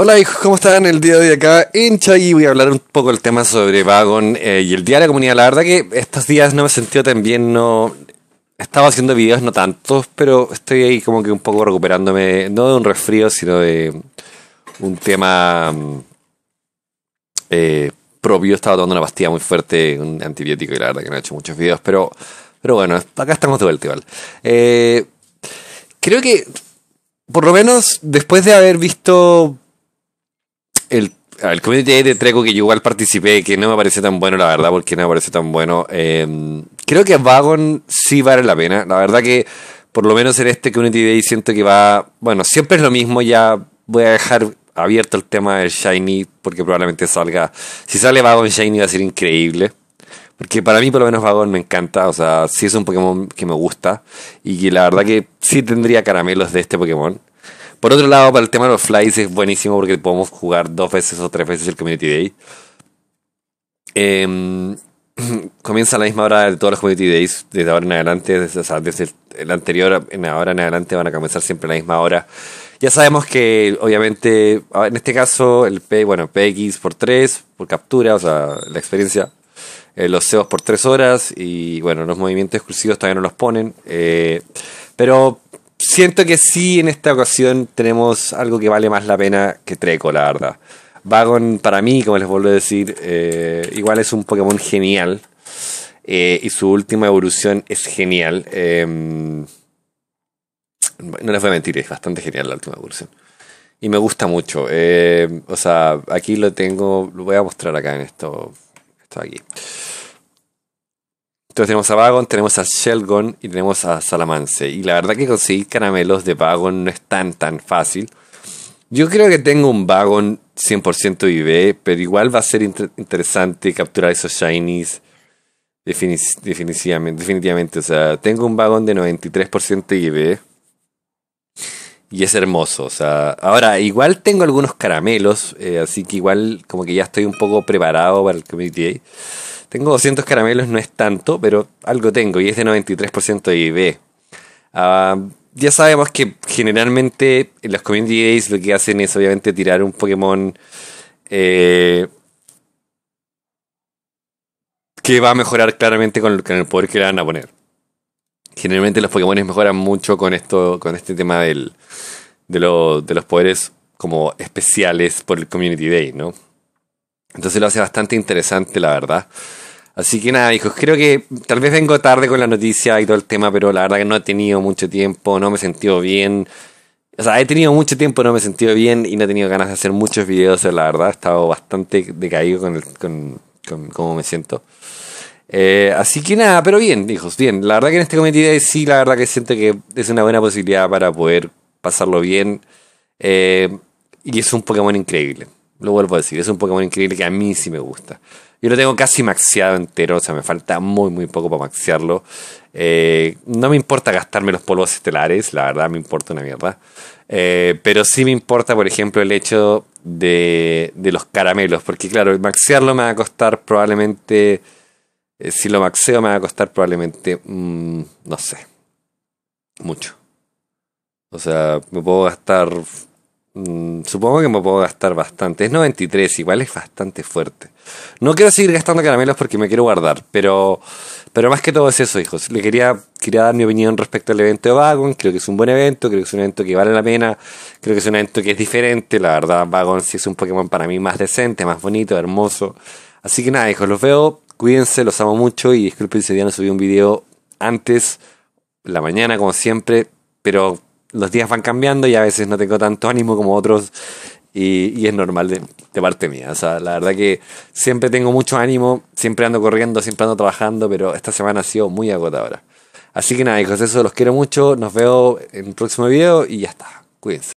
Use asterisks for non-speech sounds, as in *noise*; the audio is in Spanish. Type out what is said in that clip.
Hola hijos, ¿cómo están? El día de hoy acá en y voy a hablar un poco del tema sobre Vagon eh, y el Día de la Comunidad. La verdad que estos días no me he sentido tan bien, no... Estaba haciendo videos, no tantos, pero estoy ahí como que un poco recuperándome, no de un resfrío, sino de un tema mm, eh, propio. Estaba tomando una pastilla muy fuerte, un antibiótico, y la verdad que no he hecho muchos videos, pero, pero bueno, acá estamos de vuelta igual. Eh, creo que, por lo menos, después de haber visto el, el Day de Treco que yo igual participé, que no me parece tan bueno, la verdad, porque no me parece tan bueno. Em, creo que Vagon sí vale la pena. La verdad que, por lo menos en este community day, siento que va. Bueno, siempre es lo mismo, ya voy a dejar abierto el tema del Shiny, porque probablemente salga. Si sale Vagon Shiny va a ser increíble. Porque para mí, por lo menos, Vagon me encanta. O sea, sí es un Pokémon que me gusta. Y que la verdad que sí tendría caramelos de este Pokémon. Por otro lado, para el tema de los Flies es buenísimo porque podemos jugar dos veces o tres veces el Community Day. Em, *clears throat* comienza a la misma hora de todos los Community Days, desde ahora en adelante, desde, el anterior, en ahora en adelante van a comenzar siempre a la misma hora. Ya sabemos que, obviamente, ah, en este caso, el P, bueno, PX por 3, por captura, o sea, la experiencia, eh, los CEOs por 3 horas y, bueno, los movimientos exclusivos todavía no los ponen. Eh, pero siento que sí, en esta ocasión tenemos algo que vale más la pena que Treco, la verdad. Vagon, para mí, como les vuelvo a decir, eh, igual es un Pokémon genial. Eh, y su última evolución es genial. Em, no les voy a mentir, es bastante genial la última evolución. Y me gusta mucho. Eh, o sea, aquí lo tengo, lo voy a mostrar acá en esto. Esto aquí tenemos a Vagon, tenemos a Shelgon y tenemos a Salamance. Y la verdad que conseguir caramelos de Vagon no es tan tan fácil. Yo creo que tengo un Vagon 100% IB, pero igual va a ser interesante capturar esos shinies. definitivamente, definitivamente, o sea, tengo un vagón de 93% IB y es hermoso, o sea, ahora igual tengo algunos caramelos, eh, así que igual como que ya estoy un poco preparado para el Community tengo 200 caramelos, no es tanto, pero algo tengo y es de 93% de IB. Ah, ya sabemos que generalmente en los Community Days lo que hacen es obviamente tirar un Pokémon eh, que va a mejorar claramente con, el poder que le van a poner. Generalmente los Pokémon mejoran mucho con esto, con este tema de, de los poderes como especiales por el Community Day, ¿no? Entonces lo hace bastante interesante, la verdad. Así que nada, hijos, creo que tal vez vengo tarde con la noticia y todo el tema, pero la verdad que no he tenido mucho tiempo, no me he sentido bien. O sea, he tenido mucho tiempo, no me he sentido bien y no he tenido ganas de hacer muchos videos, la verdad. He estado bastante decaído con, el, con, cómo me siento. Eh, así que nada, pero bien, hijos, bien. La verdad que en este comité sí, la verdad que siento que es una buena posibilidad para poder pasarlo bien. Eh, y es un Pokémon increíble. Lo vuelvo a decir, es un Pokémon increíble que a mí sí me gusta. Yo lo tengo casi maxeado entero, o sea, me falta muy, muy poco para maxearlo. Eh, no me importa gastarme los polvos estelares, la verdad me importa una mierda. Eh, pero sí me importa, por ejemplo, el hecho de, de los caramelos, porque claro, maxearlo me va a costar probablemente, eh, si lo maxeo me va a costar probablemente, mm, no sé, mucho. O sea, me puedo gastar Mm, supongo que me puedo gastar bastante. Es 93, igual es bastante fuerte. No quiero seguir gastando caramelos porque me quiero guardar, pero, pero más que todo es eso, hijos. Le quería, quería dar mi opinión respecto al evento de Vagon. Creo que es un buen evento, creo que es un evento que vale la pena, creo que es un evento que es diferente. La verdad, Vagon sí es un Pokémon para mí más decente, más bonito, hermoso. Así que nada, hijos, los veo. Cuídense, los amo mucho y disculpen si día no subí un video antes, la mañana como siempre, pero los días van cambiando y a veces no tengo tanto ánimo como otros y, es normal de, parte mía. O sea, la verdad que siempre tengo mucho ánimo, siempre ando corriendo, siempre ando trabajando, pero esta semana ha sido muy agotadora. Así que nada, hijos, eso los quiero mucho, nos veo en el próximo video y ya está. Cuídense.